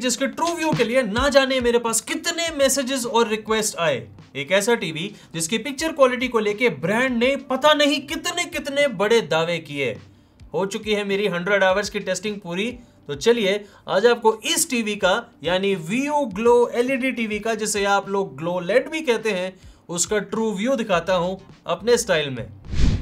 जिसके true view के लिए ना जाने मेरे पास कितने मैसेजेस और रिक्वेस्ट आए एक ऐसा टीवी जिसकी पिक्चर क्वालिटी को लेके ब्रांड ने पता नहीं कितने कितने बड़े दावे किए हो चुकी है मेरी हंड्रेड आवर्स की टेस्टिंग पूरी तो चलिए आज आपको इस टीवी का यानी व्यू ग्लो एलईडी टीवी का जिसे आप लोग ग्लो लेड e भी कहते हैं उसका ट्रू व्यू दिखाता हूं अपने स्टाइल में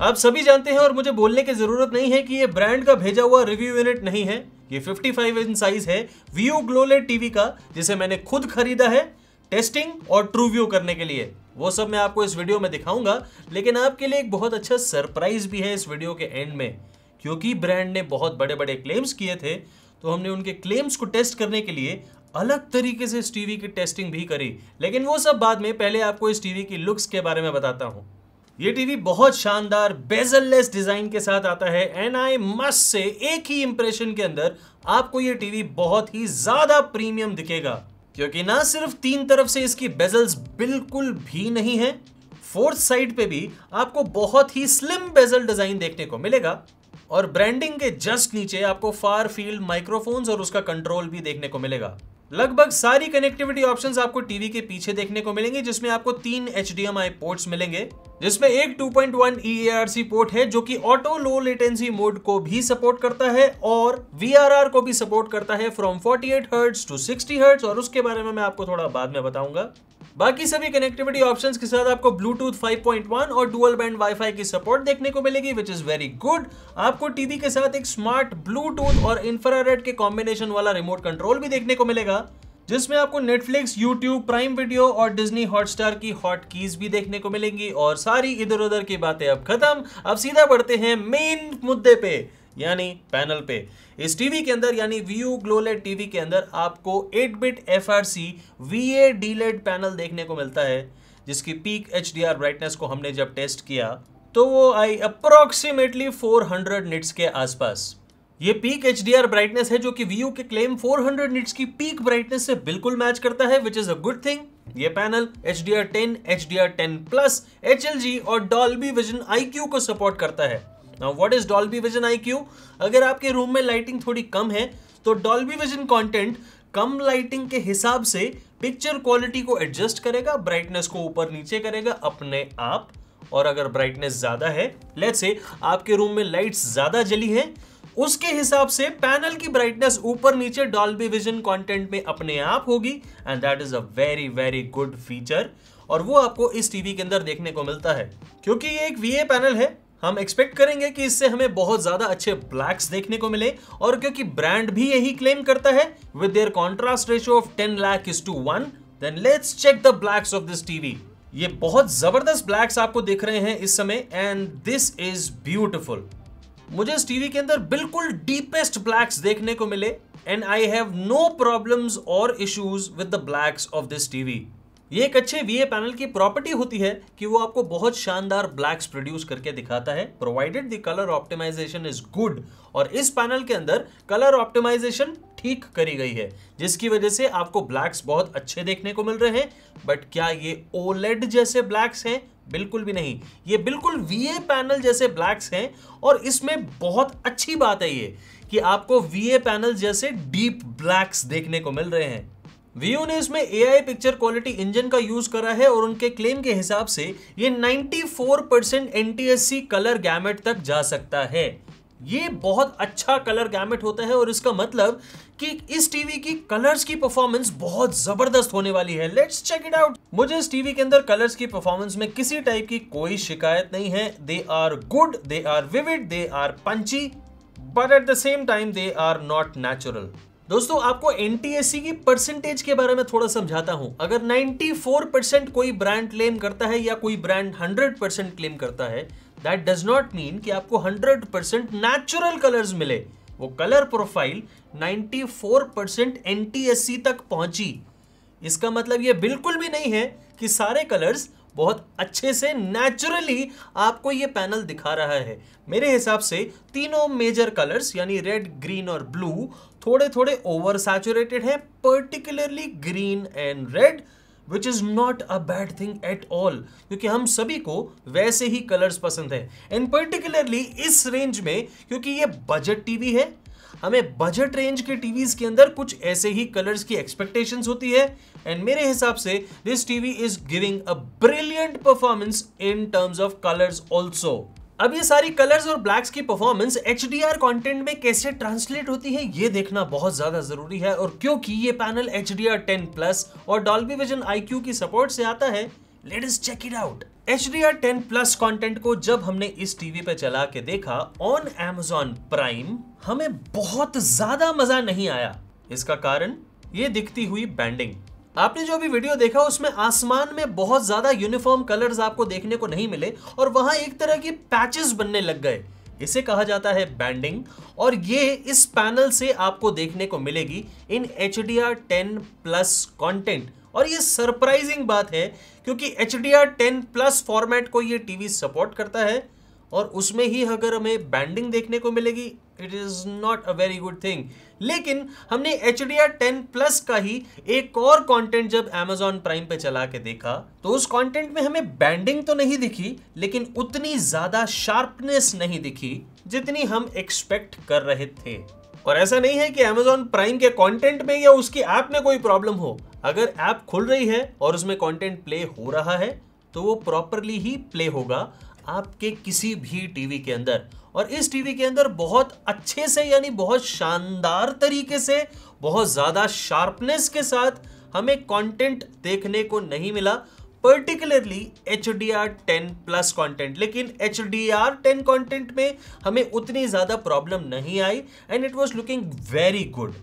आप सभी जानते हैं और मुझे बोलने की जरूरत नहीं है कि ये ब्रांड का भेजा हुआ रिव्यू यूनिट नहीं है ये 55 इंच साइज है व्यू ग्लोलेट टीवी का जिसे मैंने खुद खरीदा है टेस्टिंग और ट्रू व्यू करने के लिए वो सब मैं आपको इस वीडियो में दिखाऊंगा लेकिन आपके लिए एक बहुत अच्छा सरप्राइज भी है इस वीडियो के एंड में क्योंकि ब्रांड ने बहुत बड़े बड़े क्लेम्स किए थे तो हमने उनके क्लेम्स को टेस्ट करने के लिए अलग तरीके से इस टीवी की टेस्टिंग भी करी लेकिन वो सब बाद में पहले आपको इस टीवी की लुक्स के बारे में बताता हूँ ये टीवी बहुत शानदार बेजललेस डिजाइन के साथ आता है एंड आई मस्ट से एक ही इंप्रेशन के अंदर आपको ये टीवी बहुत ही ज्यादा प्रीमियम दिखेगा क्योंकि ना सिर्फ तीन तरफ से इसकी बेजल्स बिल्कुल भी नहीं है फोर्थ साइड पे भी आपको बहुत ही स्लिम बेजल डिजाइन देखने को मिलेगा और ब्रांडिंग के जस्ट नीचे आपको फार फील्ड माइक्रोफोन्स और उसका कंट्रोल भी देखने को मिलेगा लगभग सारी कनेक्टिविटी ऑप्शंस आपको टीवी के पीछे देखने को मिलेंगे जिसमें आपको तीन एच पोर्ट्स मिलेंगे जिसमें एक 2.1 पॉइंट पोर्ट है जो कि ऑटो लो लेटेंसी मोड को भी सपोर्ट करता है और वी को भी सपोर्ट करता है from 48 hertz to sixty hertz और उसके बारे में मैं आपको थोड़ा बाद में बताऊंगा बाकी सभी कनेक्टिविटी ऑप्शंस के साथ आपको ब्लूटूथ 5.1 और डुअल बैंड वाईफाई की सपोर्ट देखने को मिलेगी विच इज वेरी गुड आपको टीवी के साथ एक स्मार्ट ब्लूटूथ और इंफ्रारेड के कॉम्बिनेशन वाला रिमोट कंट्रोल भी देखने को मिलेगा जिसमें आपको नेटफ्लिक्स यूट्यूब प्राइम वीडियो और डिजनी हॉटस्टार की हॉट कीज भी देखने को मिलेंगी और सारी इधर उधर की बातें अब खत्म अब सीधा बढ़ते हैं मेन मुद्दे पे यानी पैनल पे इस टीवी के अंदर यानी व्यू ग्लोलेट टीवी के अंदर आपको 8 bit F R C V A D LED panel देखने को मिलता है जिसकी peak H D R brightness को हमने जब टेस्ट किया तो वो आई अप्रोक्सीमेटली 400 निट्स के आसपास ये peak H D R brightness है जो कि वीयू के क्लेम 400 हंड्रेड निट्स की पीक ब्राइटनेस से बिल्कुल मैच करता है which is a good thing ये panel H D R ten H D R ten plus H L G और डॉल्बी विजन आई क्यू को सपोर्ट करता है what is Dolby Vision I Q अगर आपके रूम में लाइटिंग थोड़ी कम है तो डॉल्बी विजन कॉन्टेंट कम लाइटिंग के हिसाब से पिक्चर क्वालिटी को एडजस्ट करेगा ब्राइटनेस को ऊपर नीचे करेगा अपने आप और अगर ब्राइटनेस ज़्यादा है लेट्स से आपके रूम में लाइट्स ज़्यादा जली हैं उसके हिसाब से पैनल की ब्राइटनेस ऊपर नीचे डॉल्बी विजन कंटेंट में अपने आप होगी and that is a very very good feature और वो आपको इस टीवी के अंदर देखने को मिलता है क्योंकि ये एक वीए पैनल है हम एक्सपेक्ट करेंगे कि इससे हमें बहुत ज्यादा अच्छे ब्लैक्स देखने को मिले और क्योंकि ब्रांड भी यही क्लेम करता है with their contrast ratio of ten lakh is to one then let's check the blacks of this TV ये बहुत जबरदस्त ब्लैक्स आपको देख रहे हैं इस समय एंड दिस इज ब्यूटिफुल मुझे इस टीवी के अंदर बिल्कुल डीपेस्ट ब्लैक्स देखने को मिले and I have no problems और issues with the blacks of this TV ये एक अच्छे वीए पैनल की प्रॉपर्टी होती है कि वो आपको बहुत शानदार ब्लैक्स प्रोड्यूस करके दिखाता है provided the colour optimisation is good और इस पैनल के अंदर कलर ऑप्टिमाइजेशन ठीक करी गई है जिसकी वजह से आपको ब्लैक्स बहुत अच्छे देखने को मिल रहे हैं बट क्या ये ओलेड e जैसे ब्लैक्स हैं बिल्कुल भी नहीं ये बिल्कुल वी पैनल जैसे ब्लैक्स हैं और इसमें बहुत अच्छी बात है ये कि आपको वी पैनल जैसे डीप ब्लैक्स देखने को मिल रहे हैं वीओ ने इसमें A I picture quality engine का यूज करा है और उनके क्लेम के हिसाब से ये 94 परसेंट एनटीएससी कलर गैमेट तक जा सकता है ये बहुत अच्छा कलर गैमेट होता है और इसका मतलब कि इस टीवी की कलर्स की परफॉर्मेंस बहुत जबरदस्त होने वाली है लेट्स चेक इट आउट मुझे इस टीवी के अंदर कलर्स की परफॉर्मेंस में किसी टाइप की कोई शिकायत नहीं है they are good they are vivid they are punchy but at the same time they are not natural दोस्तों आपको एन की परसेंटेज के बारे में थोड़ा समझाता हूं अगर 94% कोई ब्रांड क्लेम करता है या कोई ब्रांड 100% परसेंट क्लेम करता है दैट डज नॉट मीन कि आपको 100% परसेंट नेचुरल कलर्स मिले वो कलर प्रोफाइल 94 परसेंट एन तक पहुंची इसका मतलब ये बिल्कुल भी नहीं है कि सारे कलर्स बहुत अच्छे से नेचुरली आपको ये पैनल दिखा रहा है मेरे हिसाब से तीनों मेजर कलर्स यानी रेड ग्रीन और ब्लू थोड़े थोड़े ओवर सैचुरेटेड हैं particularly green and red which is not a bad thing at all क्योंकि हम सभी को वैसे ही कलर्स पसंद है एंड पर्टिकुलरली इस रेंज में क्योंकि ये बजट टीवी है हमें बजट रेंज के टीवीज के अंदर कुछ ऐसे ही कलर्स की एक्सपेक्टेशंस होती है एंड मेरे हिसाब से this TV is giving a brilliant performance in terms of colours also अब ये सारी कलर्स और ब्लैक्स की performance H D R content में कैसे ट्रांसलेट होती है ये देखना बहुत ज़्यादा ज़रूरी है और क्योंकि ये panel H D R ten plus और डॉल्बी विजन आई क्यू की सपोर्ट से आता है ladies check it out H D R ten plus content को जब हमने इस टीवी पे चला के देखा ऑन एमेजॉन प्राइम हमें बहुत ज़्यादा मज़ा नहीं आया इसका कारण ये दिखती हुई बैंडिंग आपने जो अभी वीडियो देखा उसमें आसमान में बहुत ज़्यादा यूनिफॉर्म कलर्स आपको देखने को नहीं मिले और वहां एक तरह के पैचेस बनने लग गए इसे कहा जाता है बैंडिंग और ये इस पैनल से आपको देखने को मिलेगी in H D R ten plus content और ये सरप्राइजिंग बात है क्योंकि H D R ten plus format को ये टीवी सपोर्ट करता है और उसमें ही अगर हमें बैंडिंग देखने को मिलेगी it is not a very good thing लेकिन हमने H D R ten plus का ही एक और कंटेंट जब एमेजॉन प्राइम पे चला के देखा तो उस कंटेंट में हमें बैंडिंग तो नहीं दिखी लेकिन उतनी ज़्यादा शार्पनेस नहीं दिखी जितनी हम एक्सपेक्ट कर रहे थे और ऐसा नहीं है कि अमेजॉन प्राइम के कंटेंट में या उसकी ऐप में कोई प्रॉब्लम हो अगर ऐप खुल रही है और उसमें कंटेंट प्ले हो रहा है तो वो प्रॉपरली ही प्ले होगा आपके किसी भी टीवी के अंदर और इस टीवी के अंदर बहुत अच्छे से यानी बहुत शानदार तरीके से बहुत ज़्यादा शार्पनेस के साथ हमें कंटेंट देखने को नहीं मिला particularly H D R ten plus content लेकिन H D R ten content में हमें उतनी ज़्यादा प्रॉब्लम नहीं आई and it was looking very good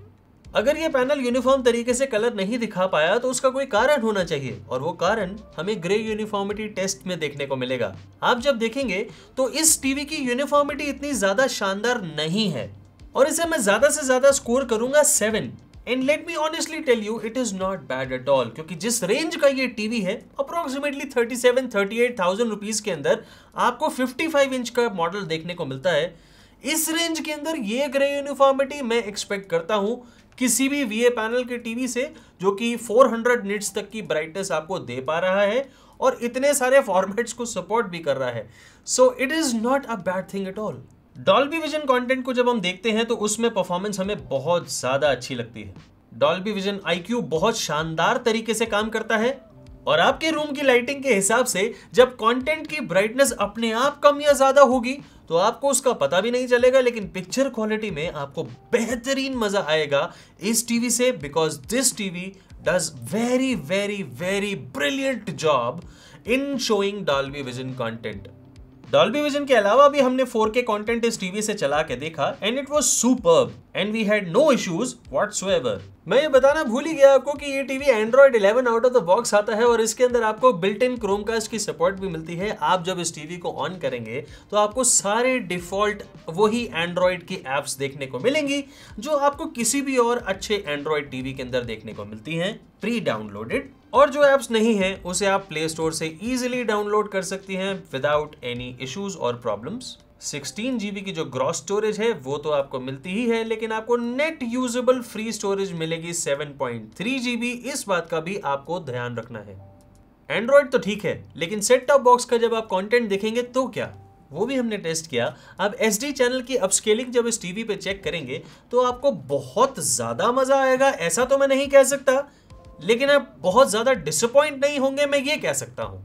अगर ये पैनल यूनिफॉर्म तरीके से कलर नहीं दिखा पाया तो उसका कोई कारण होना चाहिए और वो कारण हमें ग्रे यूनिफॉर्मिटी टेस्ट में देखने को मिलेगा आप जब देखेंगे तो इस टीवी की यूनिफॉर्मिटी इतनी ज़्यादा शानदार नहीं है और इसे मैं ज़्यादा से ज़्यादा स्कोर करूंगा seven and let me honestly tell you it is not bad at all क्योंकि जिस रेंज का ये टीवी है approximately thirty seven thirty eight thousand rupees के अंदर आपको फिफ्टी फाइव इंच का मॉडल देखने को मिलता है इस रेंज के अंदर ये ग्रे यूनिफॉर्मिटी मैं एक्सपेक्ट करता हूं किसी भी वीए पैनल के टीवी से जो कि 400 हंड्रेड निट्स तक की ब्राइटनेस आपको दे पा रहा है और इतने सारे फॉर्मेट्स को सपोर्ट भी कर रहा है so it is not a bad thing at all Dolby Vision content को जब हम देखते हैं तो उसमें परफॉर्मेंस हमें बहुत ज़्यादा अच्छी लगती है डॉल्बी विजन आई बहुत शानदार तरीके से काम करता है और आपके रूम की लाइटिंग के हिसाब से जब कंटेंट की ब्राइटनेस अपने आप कम या ज़्यादा होगी तो आपको उसका पता भी नहीं चलेगा लेकिन पिक्चर क्वालिटी में आपको बेहतरीन मज़ा आएगा इस टीवी से because this TV does very very very brilliant job in showing Dolby Vision content Dolby Vision के अलावा भी हमने 4K कंटेंट इस टीवी से चला के देखा and it was superb and we had no issues whatsoever मैं ये बताना भूल ही गया आपको कि ये TV Android 11 out of the box आता है और इसके अंदर आपको बिल्ट इन क्रोमकास्ट की सपोर्ट भी मिलती है आप जब इस टीवी को ऑन करेंगे तो आपको सारे डिफॉल्ट वही एंड्रॉइड की एप्स देखने को मिलेंगी जो आपको किसी भी और अच्छे एंड्रॉइड टीवी के अंदर देखने को मिलती है प्री डाउनलोडेड और जो ऐप्स नहीं है उसे आप प्ले स्टोर से ईजिली डाउनलोड कर सकती हैं विदाउट एनी इश्यूज और प्रॉब्लम्स सिक्सटीन जीबी की जो ग्रॉस स्टोरेज है वो तो आपको मिलती ही है लेकिन आपको नेट यूजेबल फ्री स्टोरेज मिलेगी सेवन पॉइंट थ्री जीबी इस बात का भी आपको ध्यान रखना है एंड्रॉयड तो ठीक है लेकिन सेट टॉप बॉक्स का जब आप कंटेंट देखेंगे तो क्या वो भी हमने टेस्ट किया अब एस चैनल की अपस्केलिंग जब इस टीवी पे चेक करेंगे तो आपको बहुत ज़्यादा मज़ा आएगा ऐसा तो मैं नहीं कह सकता लेकिन आप बहुत ज़्यादा डिसअपॉइंट नहीं होंगे मैं ये कह सकता हूँ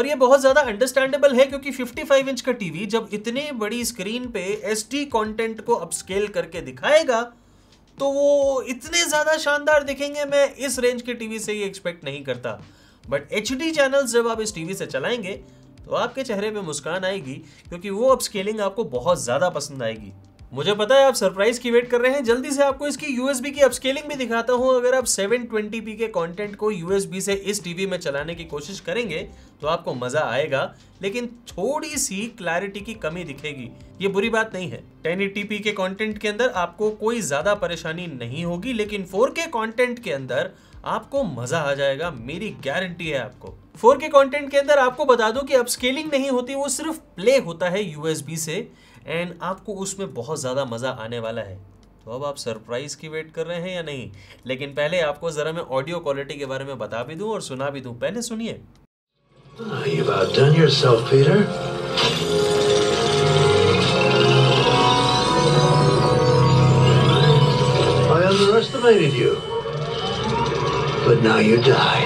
और ये बहुत ज़्यादा अंडरस्टैंडेबल है क्योंकि 55 इंच का टीवी जब इतनी बड़ी स्क्रीन पे एस कॉन्टेंट को अपस्केल करके दिखाएगा तो वो इतने ज़्यादा शानदार दिखेंगे मैं इस रेंज के टीवी से ये एक्सपेक्ट नहीं करता बट एच डी चैनल्स जब आप इस टीवी से चलाएंगे तो आपके चेहरे पे मुस्कान आएगी क्योंकि वो अपस्केलिंग आपको बहुत ज़्यादा पसंद आएगी मुझे पता है आप सरप्राइज की वेट कर रहे हैं जल्दी से आपको इसकी यूएसबी की अपस्केलिंग भी दिखाता हूं अगर आप 720p के कंटेंट को यूएसबी से इस टीवी में चलाने की कोशिश करेंगे तो आपको मजा आएगा लेकिन थोड़ी सी क्लैरिटी की कमी दिखेगी ये बुरी बात नहीं है 1080p के कंटेंट के अंदर आपको कोई ज्यादा परेशानी नहीं होगी लेकिन 4K कंटेंट के अंदर आपको मजा आ जाएगा मेरी गारंटी है आपको 4K कंटेंट के अंदर आपको बता दूं कि अपस्केलिंग नहीं होती वो सिर्फ प्ले होता है यूएसबी से एंड आपको उसमें बहुत ज़्यादा मज़ा आने वाला है तो अब आप सरप्राइज़ की वेट कर रहे हैं या नहीं लेकिन पहले आपको ज़रा मैं ऑडियो क्वालिटी के बारे में बता भी दूँ और सुना भी दूँ पहले सुनिए तो you. But now you die.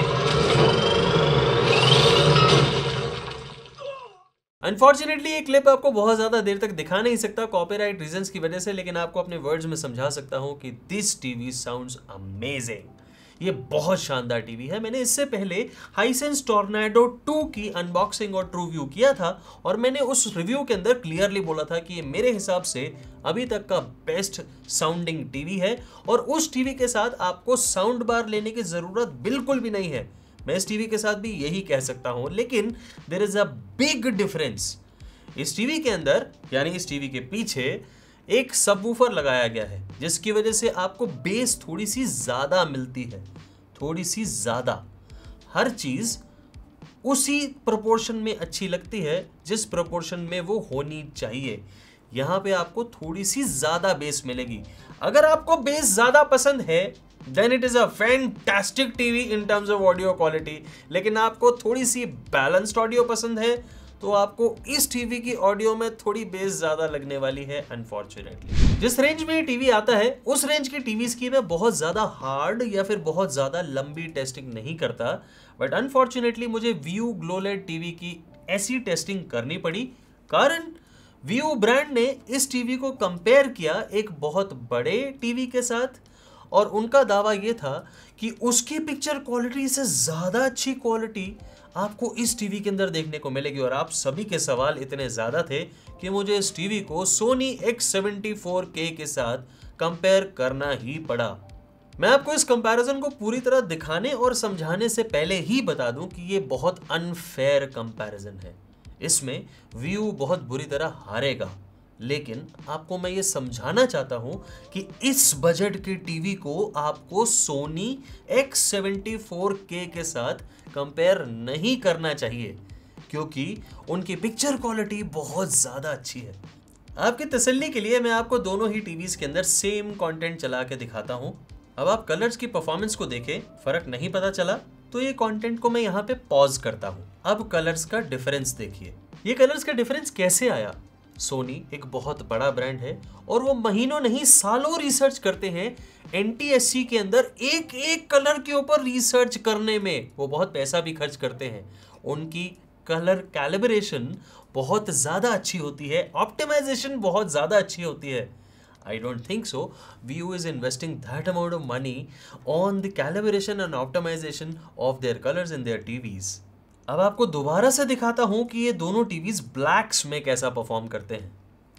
Unfortunately ये क्लिप आपको बहुत ज़्यादा देर तक दिखा नहीं सकता कॉपीराइट राइट की वजह से लेकिन आपको अपने वर्ड्स में समझा सकता हूँ कि दिस टीवी साउंड्स अमेजिंग ये बहुत शानदार टीवी है मैंने इससे पहले हाईसेंस टोर्नाडो 2 की अनबॉक्सिंग और ट्रू व्यू किया था और मैंने उस रिव्यू के अंदर क्लियरली बोला था कि ये मेरे हिसाब से अभी तक का बेस्ट साउंडिंग टीवी है और उस टीवी के साथ आपको साउंड बार लेने की ज़रूरत बिल्कुल भी नहीं है मैं इस टीवी के साथ भी यही कह सकता हूँ लेकिन there is a big difference इस टीवी के अंदर यानी इस टीवी के पीछे एक सबवूफर लगाया गया है जिसकी वजह से आपको बेस थोड़ी सी ज़्यादा मिलती है थोड़ी सी ज़्यादा हर चीज़ उसी प्रपोर्शन में अच्छी लगती है जिस प्रोपोर्शन में वो होनी चाहिए यहां पे आपको थोड़ी सी ज़्यादा बेस मिलेगी अगर आपको बेस ज़्यादा पसंद है then it is a fantastic TV in terms of audio quality लेकिन आपको थोड़ी सी बैलेंस्ड ऑडियो पसंद है तो आपको इस टीवी की ऑडियो में थोड़ी बेस ज़्यादा लगने वाली है अनफॉर्चुनेटली जिस रेंज में ये टीवी आता है उस रेंज की टीवीज की मैं बहुत ज़्यादा हार्ड या फिर बहुत ज़्यादा लंबी टेस्टिंग नहीं करता बट अनफॉर्चुनेटली मुझे व्यू ग्लोलेट टीवी की ऐसी टेस्टिंग करनी पड़ी कारण व्यू ब्रांड ने इस टीवी को कंपेयर किया एक बहुत बड़े टीवी के साथ और उनका दावा ये था कि उसकी पिक्चर क्वालिटी से ज़्यादा अच्छी क्वालिटी आपको इस टीवी के अंदर देखने को मिलेगी और आप सभी के सवाल इतने ज़्यादा थे कि मुझे इस टीवी को सोनी एक्स सेवेंटी के साथ कंपेयर करना ही पड़ा मैं आपको इस कंपैरिजन को पूरी तरह दिखाने और समझाने से पहले ही बता दूं कि ये बहुत अनफेयर कंपैरिजन है इसमें व्यू बहुत बुरी तरह हारेगा लेकिन आपको मैं ये समझाना चाहता हूँ कि इस बजट के टीवी को आपको सोनी X74K के साथ कंपेयर नहीं करना चाहिए क्योंकि उनकी पिक्चर क्वालिटी बहुत ज़्यादा अच्छी है आपकी तसल्ली के लिए मैं आपको दोनों ही टीवी के अंदर सेम कंटेंट चला के दिखाता हूँ अब आप कलर्स की परफॉर्मेंस को देखें फ़र्क नहीं पता चला तो ये कंटेंट को मैं यहाँ पे पॉज करता हूँ अब कलर्स का डिफरेंस देखिए ये कलर्स का डिफरेंस कैसे आया सोनी एक बहुत बड़ा ब्रांड है और वो महीनों नहीं सालों रिसर्च करते हैं एन के अंदर एक एक कलर के ऊपर रिसर्च करने में वो बहुत पैसा भी खर्च करते हैं उनकी कलर कैलिब्रेशन बहुत ज़्यादा अच्छी होती है ऑप्टिमाइजेशन बहुत ज़्यादा अच्छी होती है I don't think so Vu is investing that amount of money on the calibration and optimisation of their colours in their TVs अब आपको दोबारा से दिखाता हूं कि ये दोनों टीवीज ब्लैक्स में कैसा परफॉर्म करते हैं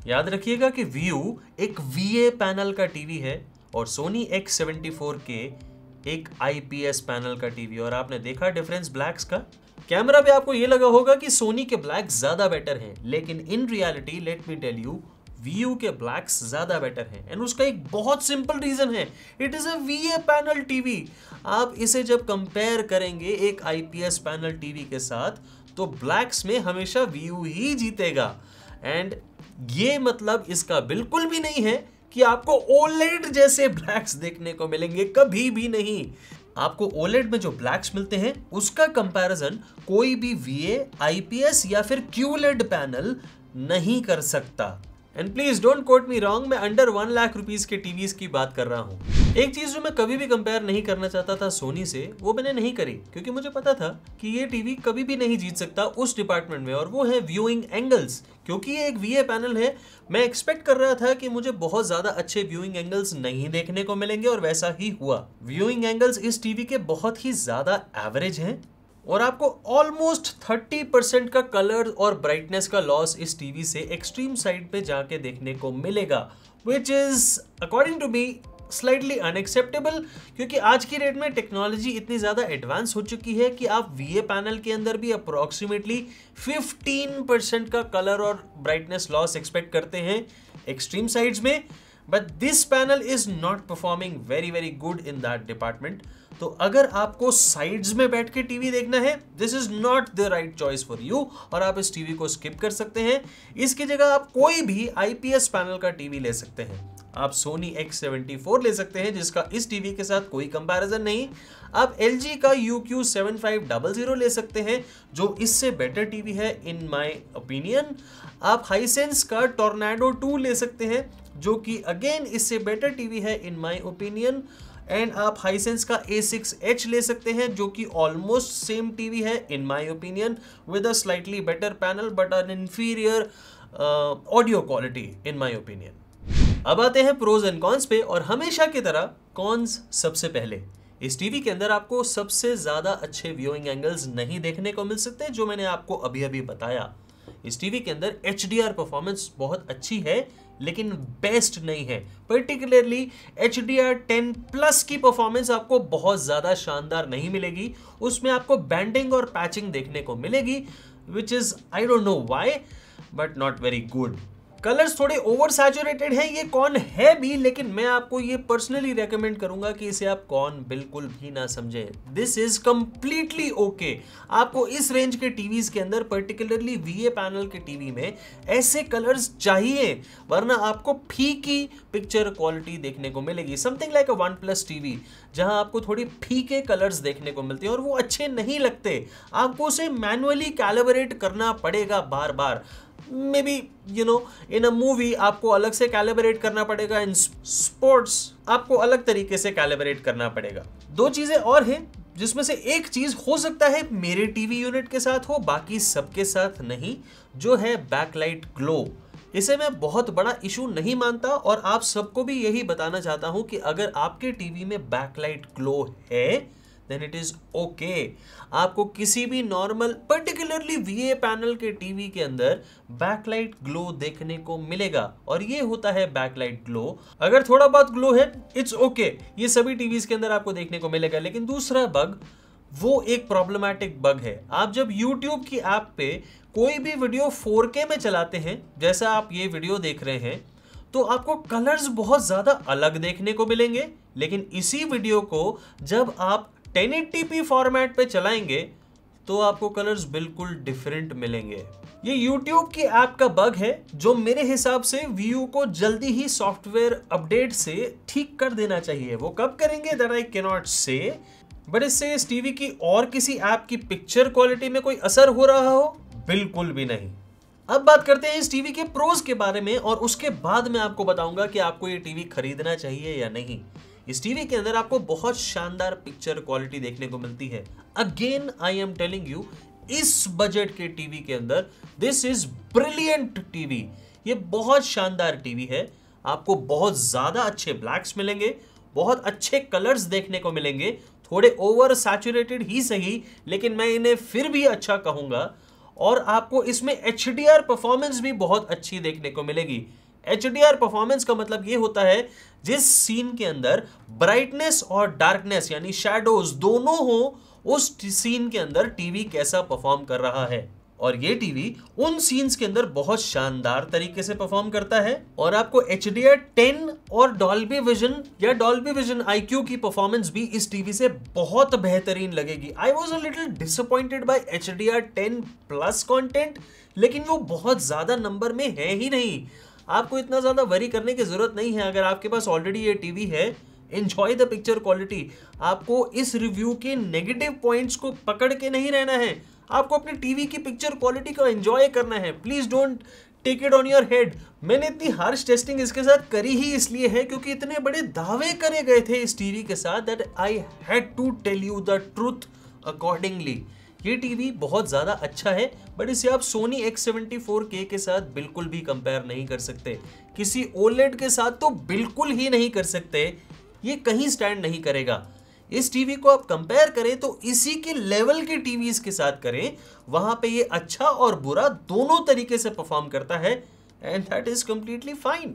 याद रखिएगा कि व्यू एक वी पैनल का टीवी है और सोनी एक्स सेवेंटी के एक आईपीएस पैनल का टीवी और आपने देखा डिफरेंस ब्लैक्स का कैमरा भी आपको ये लगा होगा कि सोनी के ब्लैक ज़्यादा बेटर हैं लेकिन in reality let me tell you Vu के ब्लैक्स ज़्यादा बेटर हैं एंड उसका एक बहुत सिंपल रीज़न है it is a V panel TV आप इसे जब कंपेयर करेंगे एक आईपीएस पैनल टीवी के साथ तो ब्लैक्स में हमेशा वी ही जीतेगा एंड ये मतलब इसका बिल्कुल भी नहीं है कि आपको ओलेड e जैसे ब्लैक्स देखने को मिलेंगे कभी भी नहीं आपको ओलेड e में जो ब्लैक्स मिलते हैं उसका कंपैरिजन कोई भी वी ए या फिर क्यूलेड पैनल e नहीं कर सकता and please don't quote me wrong मैं अंडर वन लाख रुपीज के टीवी की बात कर रहा हूँ एक चीज जो मैं कभी भी कंपेयर नहीं करना चाहता था सोनी से वो मैंने नहीं करी क्योंकि मुझे पता था कि ये टीवी कभी भी नहीं जीत सकता उस डिपार्टमेंट में और वो है व्यूइंग एंगल्स क्योंकि ये एक वीए पैनल है मैं एक्सपेक्ट कर रहा था कि मुझे बहुत ज्यादा अच्छे व्यूइंग एंगल्स नहीं देखने को मिलेंगे और वैसा ही हुआ व्यूइंग एंगल्स इस टीवी के बहुत ही ज्यादा एवरेज हैं और आपको ऑलमोस्ट 30 परसेंट का कलर और ब्राइटनेस का लॉस इस टीवी से एक्सट्रीम साइड पे जाके देखने को मिलेगा which is according to me slightly unacceptable क्योंकि आज की डेट में टेक्नोलॉजी इतनी ज़्यादा एडवांस हो चुकी है कि आप वी ए पैनल के अंदर भी अप्रॉक्सीमेटली 15 परसेंट का कलर और ब्राइटनेस लॉस एक्सपेक्ट करते हैं एक्सट्रीम साइड्स में but this panel is not performing very very good in that department तो अगर आपको साइड्स में बैठ के टीवी देखना है this is not the right choice for you और आप इस टीवी को स्किप कर सकते हैं इसकी जगह आप कोई भी आईपीएस पैनल का टीवी ले सकते हैं आप सोनी X74 ले सकते हैं जिसका इस टीवी के साथ कोई कंपैरिजन नहीं आप एल का UQ7500 ले सकते हैं जो इससे बेटर टीवी है इन माय ओपिनियन आप हाईसेंस का टोर्नाडो 2 ले सकते हैं जो कि अगेन इससे बेटर टीवी है इन माय ओपिनियन एंड आप हाईसेंस का A6H ले सकते हैं जो कि ऑलमोस्ट सेम टीवी है in my opinion with a slightly better panel but an inferior audio quality in my opinion अब आते हैं प्रोज एंड कॉन्स पे और हमेशा की तरह कॉन्स सबसे पहले इस टीवी के अंदर आपको सबसे ज़्यादा अच्छे व्यूइंग एंगल्स नहीं देखने को मिल सकते जो मैंने आपको अभी अभी बताया इस टीवी के अंदर एच परफॉर्मेंस बहुत अच्छी है लेकिन बेस्ट नहीं है particularly H D R ten plus की परफॉर्मेंस आपको बहुत ज़्यादा शानदार नहीं मिलेगी उसमें आपको बैंडिंग और पैचिंग देखने को मिलेगी which is I don't know why but not very good colours थोड़े ओवर सैचुरेटेड हैं ये कौन है भी लेकिन मैं आपको ये पर्सनली रेकमेंड करूंगा कि इसे आप कौन बिल्कुल भी ना समझे दिस इज कम्प्लीटली ओके आपको इस रेंज के टीवीज के अंदर पर्टिकुलरली ए पैनल के टीवी में ऐसे कलर्स चाहिए वरना आपको फीकी पिक्चर क्वालिटी देखने को मिलेगी something like a OnePlus TV जहां आपको थोड़ी फीके कलर्स देखने को मिलते हैं और वो अच्छे नहीं लगते आपको उसे मैनुअली कैलिबरेट करना पड़ेगा बार बार maybe you know in a movie आपको अलग से कैलिबरेट करना पड़ेगा इन स्पोर्ट्स आपको अलग तरीके से कैलिबरेट करना पड़ेगा दो चीज़ें और हैं जिसमें से एक चीज हो सकता है मेरे टीवी यूनिट के साथ हो बाकी सबके साथ नहीं जो है बैकलाइट ग्लो इसे मैं बहुत बड़ा इशू नहीं मानता और आप सबको भी यही बताना चाहता हूं कि अगर आपके टीवी में बैकलाइट ग्लो है देन इट इज़ ओके आपको किसी भी नॉर्मल पर्टिकुलरली वी पैनल के टीवी के अंदर बैकलाइट ग्लो देखने को मिलेगा और ये होता है बैकलाइट ग्लो अगर थोड़ा बहुत ग्लो है इट्स ओके okay. ये सभी टीवीज के अंदर आपको देखने को मिलेगा लेकिन दूसरा बग वो एक प्रॉब्लमैटिक बग है आप जब यूट्यूब की ऐप पे कोई भी वीडियो 4K में चलाते हैं जैसा आप ये वीडियो देख रहे हैं तो आपको कलर्स बहुत ज़्यादा अलग देखने को मिलेंगे लेकिन इसी वीडियो को जब आप टेन फॉर्मेट पे चलाएंगे तो आपको कलर्स बिल्कुल डिफरेंट मिलेंगे ये YouTube की ऐप का बग है जो मेरे हिसाब से व्यू को जल्दी ही सॉफ्टवेयर अपडेट से ठीक कर देना चाहिए वो कब करेंगे दैट आई के नॉट से बट इससे इस टीवी की और किसी ऐप की पिक्चर क्वालिटी में कोई असर हो रहा हो बिल्कुल भी नहीं अब बात करते हैं इस टीवी के प्रोज के बारे में और उसके बाद में आपको बताऊंगा कि आपको ये टीवी खरीदना चाहिए या नहीं इस टीवी के अंदर आपको बहुत शानदार पिक्चर क्वालिटी देखने को मिलती है again I am telling you इस बजट के टीवी के अंदर दिस इज ब्रिलियंट टीवी ये बहुत शानदार टीवी है आपको बहुत ज़्यादा अच्छे ब्लैक्स मिलेंगे बहुत अच्छे कलर्स देखने को मिलेंगे थोड़े ओवर सैचुरेटेड ही सही लेकिन मैं इन्हें फिर भी अच्छा कहूंगा और आपको इसमें एच परफॉर्मेंस भी बहुत अच्छी देखने को मिलेगी एच परफॉर्मेंस का मतलब ये होता है जिस सीन के अंदर ब्राइटनेस और डार्कनेस यानी शेडोज दोनों हो उस सीन के अंदर टीवी कैसा परफॉर्म कर रहा है और ये टीवी उन सीन्स के अंदर बहुत शानदार तरीके से परफॉर्म करता है और आपको एच डी टेन और डॉल्बी विजन या डॉल्बी विजन आई की परफॉर्मेंस भी इस टीवी से बहुत बेहतरीन लगेगी I was a little disappointed by H D R ten plus content लेकिन वो बहुत ज्यादा नंबर में है ही नहीं आपको इतना ज़्यादा वरी करने की ज़रूरत नहीं है अगर आपके पास ऑलरेडी ये टीवी है इन्जॉय द पिक्चर क्वालिटी आपको इस रिव्यू के नेगेटिव पॉइंट्स को पकड़ के नहीं रहना है आपको अपने टीवी की पिक्चर क्वालिटी को एंजॉय करना है please don't take it on your head मैंने इतनी हार्श टेस्टिंग इसके साथ करी ही इसलिए है क्योंकि इतने बड़े दावे करे गए थे इस टीवी के साथ that I had to tell you the truth accordingly ये टीवी बहुत ज़्यादा अच्छा है बट इसे आप सोनी एक्स सेवेंटी फोर के के साथ बिल्कुल भी कंपेयर नहीं कर सकते किसी ओलेट e के साथ तो बिल्कुल ही नहीं कर सकते ये कहीं स्टैंड नहीं करेगा इस टीवी को आप कंपेयर करें तो इसी के लेवल के टीवीज के साथ करें वहां पे ये अच्छा और बुरा दोनों तरीके से परफॉर्म करता है and that is completely fine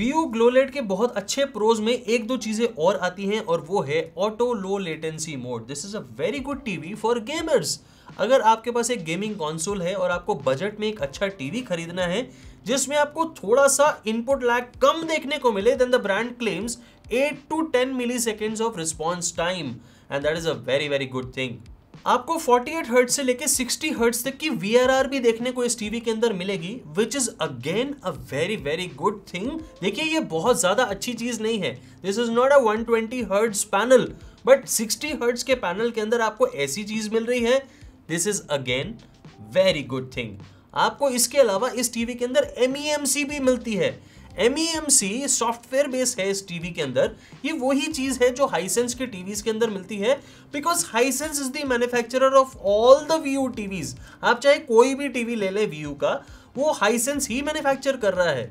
वीओ ग्लोलेट के बहुत अच्छे प्रोज में एक दो चीजें और आती हैं और वो है auto low latency mode this is a very good TV for gamers अगर आपके पास एक गेमिंग कंसोल है और आपको बजट में एक अच्छा टीवी खरीदना है जिसमें आपको थोड़ा सा इनपुट लैग कम देखने को मिले then the brand claims 8 to 10 milli of response time and that is a very very good thing आपको 48 हर्ट से लेके 60 हर्ट तक की वी भी देखने को इस टीवी के अंदर मिलेगी which is again a very very good thing देखिए ये बहुत ज्यादा अच्छी चीज नहीं है this is not a 120 twenty hertz panel but 60 hertz के पैनल के अंदर आपको ऐसी चीज मिल रही है this is again very good thing आपको इसके अलावा इस टीवी के अंदर एम e भी मिलती है एम सॉफ्टवेयर बेस्ड है इस टीवी के अंदर ये वही चीज है जो हाईसेंस के टीवीज के अंदर मिलती है because Hisense is the manufacturer of all the V TVs आप चाहे कोई भी टीवी ले ले वी का वो हाईसेंस ही मैन्युफैक्चर कर रहा है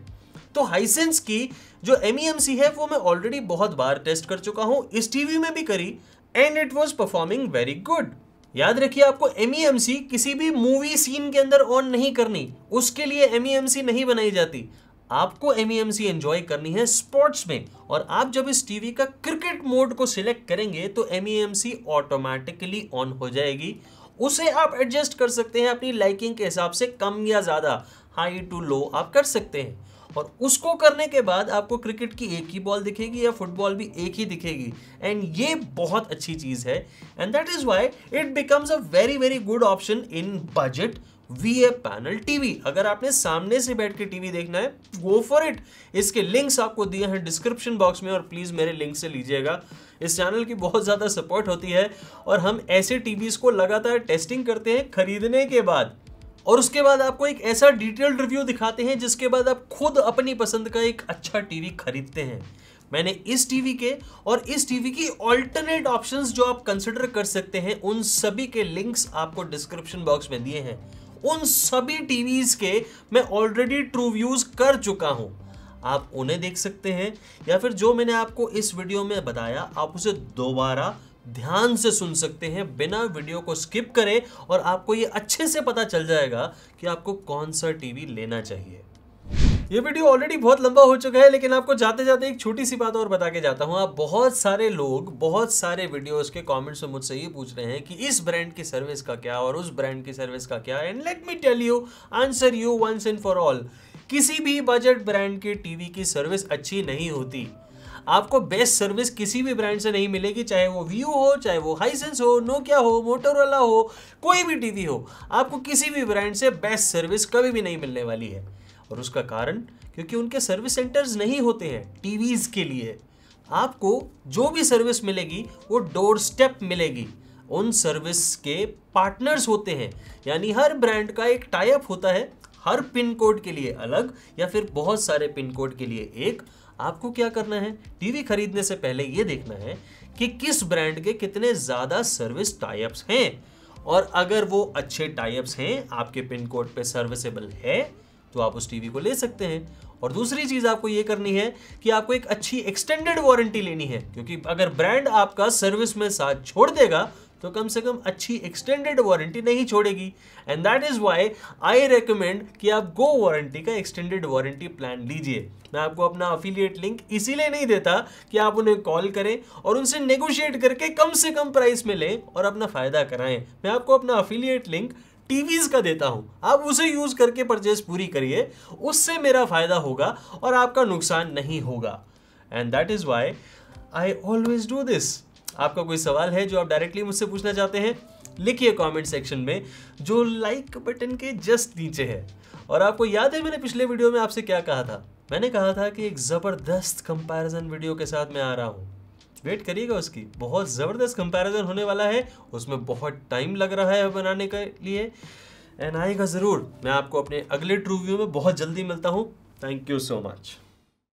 तो हाईसेंस की जो एम e है वो मैं ऑलरेडी बहुत बार टेस्ट कर चुका हूँ इस टीवी में भी करी and it was performing very good याद रखिए आपको एम e किसी भी मूवी सीन के अंदर ऑन नहीं करनी उसके लिए एम e नहीं बनाई जाती आपको एम एंजॉय e करनी है स्पोर्ट्स में और आप जब इस टीवी का क्रिकेट मोड को सिलेक्ट करेंगे तो एम ऑटोमेटिकली ऑन हो जाएगी उसे आप एडजस्ट कर सकते हैं अपनी लाइकिंग के हिसाब से कम या ज़्यादा हाई टू लो आप कर सकते हैं और उसको करने के बाद आपको क्रिकेट की एक ही बॉल दिखेगी या फुटबॉल भी एक ही दिखेगी एंड ये बहुत अच्छी चीज़ है and that is why it becomes a very very good option in budget V A panel TV अगर आपने सामने से बैठ के टीवी देखना है गो फॉर इट इसके लिंक्स आपको दिए हैं डिस्क्रिप्शन बॉक्स में और प्लीज़ मेरे लिंक से लीजिएगा इस चैनल की बहुत ज़्यादा सपोर्ट होती है और हम ऐसे टीवी को लगातार टेस्टिंग करते हैं खरीदने के बाद और उसके बाद आपको एक ऐसा डिटेल्ड रिव्यू दिखाते हैं जिसके बाद आप खुद अपनी पसंद का एक अच्छा टीवी खरीदते हैं मैंने इस टीवी के और इस टीवी की ऑल्टरनेट ऑप्शंस जो आप कंसिडर कर सकते हैं उन सभी के लिंक्स आपको डिस्क्रिप्शन बॉक्स में दिए हैं उन सभी टीवीज़ के मैं ऑलरेडी ट्रू व्यूज़ कर चुका हूँ आप उन्हें देख सकते हैं या फिर जो मैंने आपको इस वीडियो में बताया आप उसे दोबारा ध्यान से सुन सकते हैं बिना वीडियो को स्किप करें और आपको ये अच्छे से पता चल जाएगा कि आपको कौन सा टीवी लेना चाहिए ये वीडियो ऑलरेडी बहुत लंबा हो चुका है लेकिन आपको जाते जाते एक छोटी सी बात और बता के जाता हूँ आप बहुत सारे लोग बहुत सारे वीडियोस के कमेंट्स में मुझसे ये पूछ रहे हैं कि इस ब्रांड की सर्विस का क्या और उस ब्रांड की सर्विस का क्या and let me tell you answer you once and for all किसी भी बजट ब्रांड के टीवी की सर्विस अच्छी नहीं होती आपको बेस्ट सर्विस किसी भी ब्रांड से नहीं मिलेगी चाहे वो व्यू हो चाहे वो हाईसेंस हो नोकिया हो मोटोरोला हो कोई भी टीवी हो आपको किसी भी ब्रांड से बेस्ट सर्विस कभी भी नहीं मिलने वाली है और उसका कारण क्योंकि उनके सर्विस सेंटर्स नहीं होते हैं टीवीज के लिए आपको जो भी सर्विस मिलेगी वो डोर स्टेप मिलेगी उन सर्विस के पार्टनर्स होते हैं यानी हर ब्रांड का एक टाइप होता है हर पिन कोड के लिए अलग या फिर बहुत सारे पिन कोड के लिए एक आपको क्या करना है टीवी खरीदने से पहले ये देखना है कि किस ब्रांड के कितने ज़्यादा सर्विस टाइप्स हैं और अगर वो अच्छे टाइप्स हैं आपके पिन कोड पे सर्विसेबल है तो आप उस टीवी को ले सकते हैं और दूसरी चीज़ आपको ये करनी है कि आपको एक अच्छी एक्सटेंडेड वारंटी लेनी है क्योंकि अगर ब्रांड आपका सर्विस में साथ छोड़ देगा तो कम से कम अच्छी एक्सटेंडेड वारंटी नहीं छोड़ेगी and that is why I recommend कि आप गो वारंटी का एक्सटेंडेड वारंटी प्लान लीजिए मैं आपको अपना अफिलिएट लिंक इसीलिए नहीं देता कि आप उन्हें कॉल करें और उनसे नेगोशिएट करके कम से कम प्राइस में लें और अपना फ़ायदा कराएं मैं आपको अपना अफिलिएट लिंक टीवीज का देता हूँ आप उसे यूज करके परचेज पूरी करिए उससे मेरा फायदा होगा और आपका नुकसान नहीं होगा and that is why I always do this आपका कोई सवाल है जो आप डायरेक्टली मुझसे पूछना चाहते हैं लिखिए कमेंट सेक्शन में जो लाइक बटन के जस्ट नीचे है और आपको याद है मैंने पिछले वीडियो में आपसे क्या कहा था मैंने कहा था कि एक ज़बरदस्त कंपैरिजन वीडियो के साथ मैं आ रहा हूँ वेट करिएगा उसकी बहुत ज़बरदस्त कंपैरिजन होने वाला है उसमें बहुत टाइम लग रहा है बनाने के लिए एंड आएगा ज़रूर मैं आपको अपने अगले ट्रूव्यू में बहुत जल्दी मिलता हूँ थैंक यू सो मच